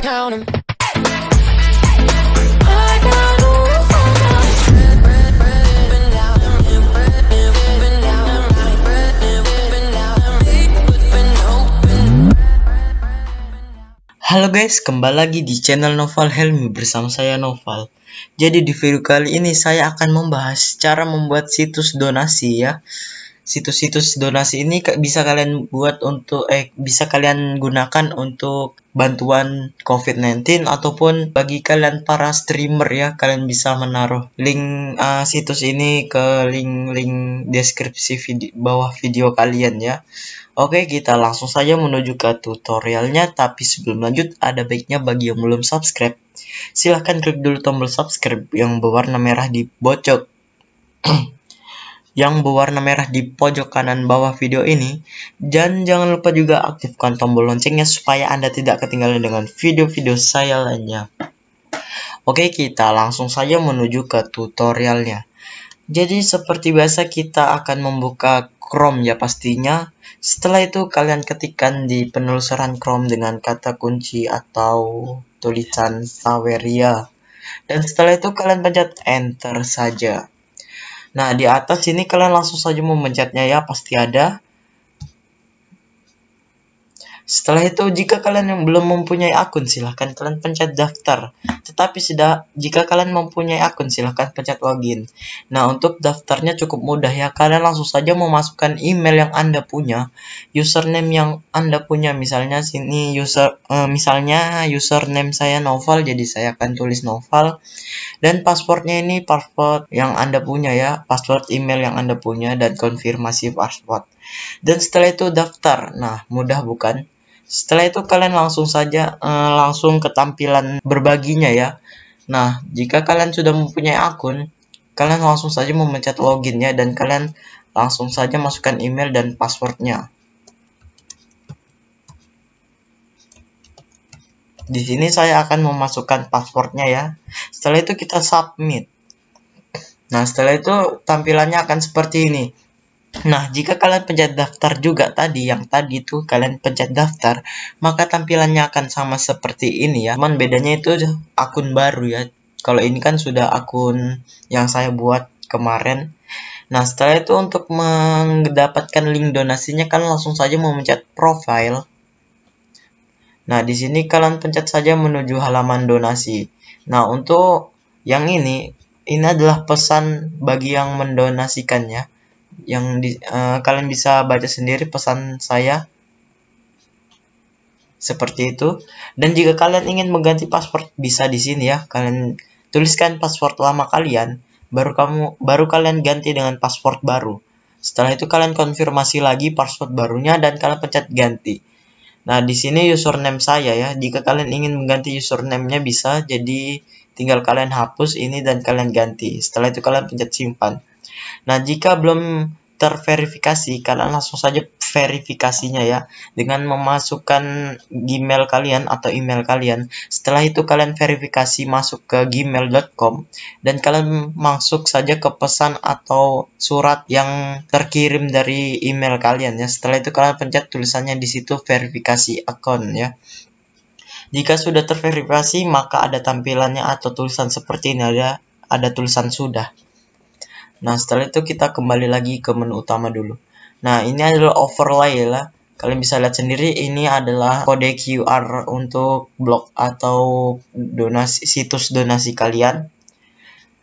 Halo guys, kembali lagi di channel Novel Helmi bersama saya Novel. Jadi di video kali ini saya akan membahas cara membuat situs donasi ya situs-situs donasi ini bisa kalian buat untuk eh bisa kalian gunakan untuk bantuan COVID-19 ataupun bagi kalian para streamer ya kalian bisa menaruh link uh, situs ini ke link-link deskripsi vid bawah video kalian ya. Oke, kita langsung saja menuju ke tutorialnya, tapi sebelum lanjut, ada baiknya bagi yang belum subscribe, silahkan klik dulu tombol subscribe yang berwarna merah di bocok. yang berwarna merah di pojok kanan bawah video ini dan jangan lupa juga aktifkan tombol loncengnya supaya Anda tidak ketinggalan dengan video-video saya lainnya. Oke, kita langsung saja menuju ke tutorialnya. Jadi seperti biasa kita akan membuka Chrome ya pastinya. Setelah itu kalian ketikkan di penelusuran Chrome dengan kata kunci atau tulisan Saweria. Dan setelah itu kalian pencet enter saja. Nah, di atas ini kalian langsung saja memencetnya ya, pasti ada. Setelah itu, jika kalian yang belum mempunyai akun, silahkan kalian pencet daftar. Tetapi sudah, jika kalian mempunyai akun, silahkan pencet login. Nah, untuk daftarnya cukup mudah ya. Kalian langsung saja memasukkan email yang Anda punya, username yang Anda punya. Misalnya sini user, eh, misalnya username saya Novel, jadi saya akan tulis Novel. Dan passwordnya ini password yang Anda punya ya, password email yang Anda punya dan konfirmasi password. Dan setelah itu daftar. Nah, mudah bukan? Setelah itu kalian langsung saja eh, langsung ke tampilan berbaginya ya. Nah, jika kalian sudah mempunyai akun, kalian langsung saja memencet loginnya dan kalian langsung saja masukkan email dan passwordnya. Di sini saya akan memasukkan passwordnya ya. Setelah itu kita submit. Nah, setelah itu tampilannya akan seperti ini. Nah, jika kalian pencet daftar juga tadi, yang tadi itu kalian pencet daftar, maka tampilannya akan sama seperti ini ya. Cuman bedanya itu akun baru ya. Kalau ini kan sudah akun yang saya buat kemarin. Nah, setelah itu untuk mendapatkan link donasinya, kalian langsung saja memencet mencet profile. Nah, di sini kalian pencet saja menuju halaman donasi. Nah, untuk yang ini, ini adalah pesan bagi yang mendonasikannya yang di, uh, kalian bisa baca sendiri pesan saya seperti itu dan jika kalian ingin mengganti password bisa di sini ya kalian tuliskan password lama kalian baru kamu baru kalian ganti dengan password baru setelah itu kalian konfirmasi lagi password barunya dan kalian pencet ganti nah di sini username saya ya jika kalian ingin mengganti username-nya bisa jadi tinggal kalian hapus ini dan kalian ganti setelah itu kalian pencet simpan Nah, jika belum terverifikasi, kalian langsung saja verifikasinya ya dengan memasukkan Gmail kalian atau email kalian. Setelah itu kalian verifikasi masuk ke gmail.com dan kalian masuk saja ke pesan atau surat yang terkirim dari email kalian ya. Setelah itu kalian pencet tulisannya di situ verifikasi akun ya. Jika sudah terverifikasi, maka ada tampilannya atau tulisan seperti ini ada ada tulisan sudah. Nah, setelah itu kita kembali lagi ke menu utama dulu. Nah, ini adalah overlay lah. Ya. Kalian bisa lihat sendiri ini adalah kode QR untuk blog atau donasi situs donasi kalian.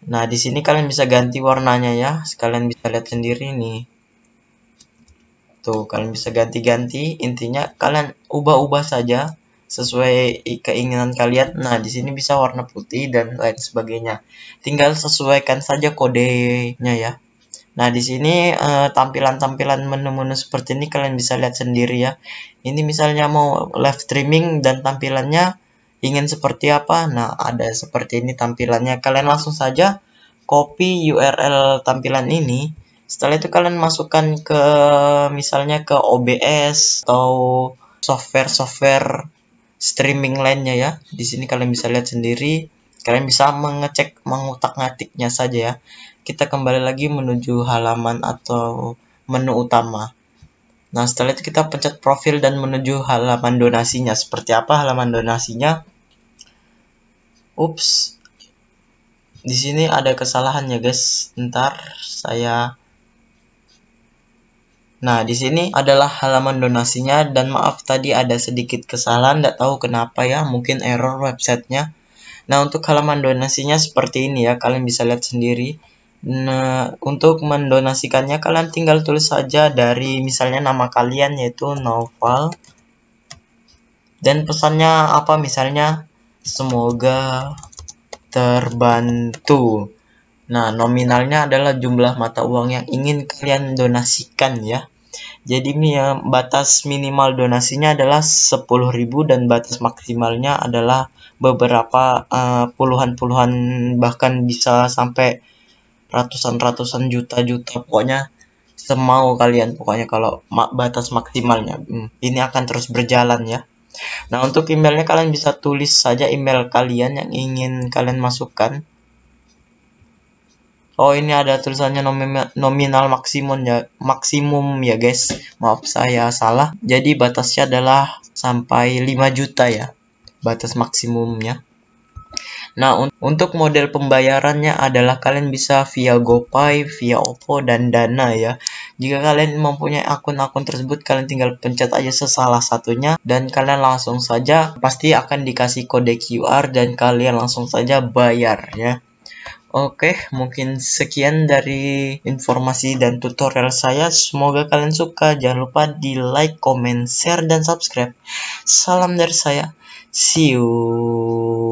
Nah, di sini kalian bisa ganti warnanya ya. Kalian bisa lihat sendiri nih. Tuh, kalian bisa ganti-ganti. Intinya kalian ubah-ubah saja sesuai keinginan kalian. Nah, di sini bisa warna putih dan lain sebagainya. Tinggal sesuaikan saja kodenya ya. Nah, di sini eh, tampilan-tampilan eh, menu-menu seperti ini kalian bisa lihat sendiri ya. Ini misalnya mau live streaming dan tampilannya ingin seperti apa. Nah, ada seperti ini tampilannya. Kalian langsung saja copy URL tampilan ini. Setelah itu kalian masukkan ke misalnya ke OBS atau software-software streaming lainnya ya. Di sini kalian bisa lihat sendiri, kalian bisa mengecek mengutak-ngatiknya saja ya. Kita kembali lagi menuju halaman atau menu utama. Nah, setelah itu kita pencet profil dan menuju halaman donasinya. Seperti apa halaman donasinya? Ups. Di sini ada kesalahan ya, guys. Ntar saya Nah, di sini adalah halaman donasinya dan maaf tadi ada sedikit kesalahan, tidak tahu kenapa ya, mungkin error websitenya. Nah, untuk halaman donasinya seperti ini ya, kalian bisa lihat sendiri. Nah, untuk mendonasikannya kalian tinggal tulis saja dari misalnya nama kalian yaitu Novel. Dan pesannya apa misalnya semoga terbantu. Nah, nominalnya adalah jumlah mata uang yang ingin kalian donasikan ya. Jadi ini ya, batas minimal donasinya adalah 10.000 dan batas maksimalnya adalah beberapa eh, puluhan-puluhan bahkan bisa sampai ratusan-ratusan juta-juta pokoknya semau kalian pokoknya kalau batas maksimalnya. Hmm, ini akan terus berjalan ya. Nah, untuk emailnya kalian bisa tulis saja email kalian yang ingin kalian masukkan Oh ini ada tulisannya nominal, maksimum ya maksimum ya guys maaf saya salah jadi batasnya adalah sampai 5 juta ya batas maksimumnya Nah un untuk model pembayarannya adalah kalian bisa via GoPay, via OVO dan Dana ya jika kalian mempunyai akun-akun tersebut kalian tinggal pencet aja sesalah satunya dan kalian langsung saja pasti akan dikasih kode QR dan kalian langsung saja bayar ya Oke, mungkin sekian dari informasi dan tutorial saya. Semoga kalian suka. Jangan lupa di like, comment, share, dan subscribe. Salam dari saya. See you.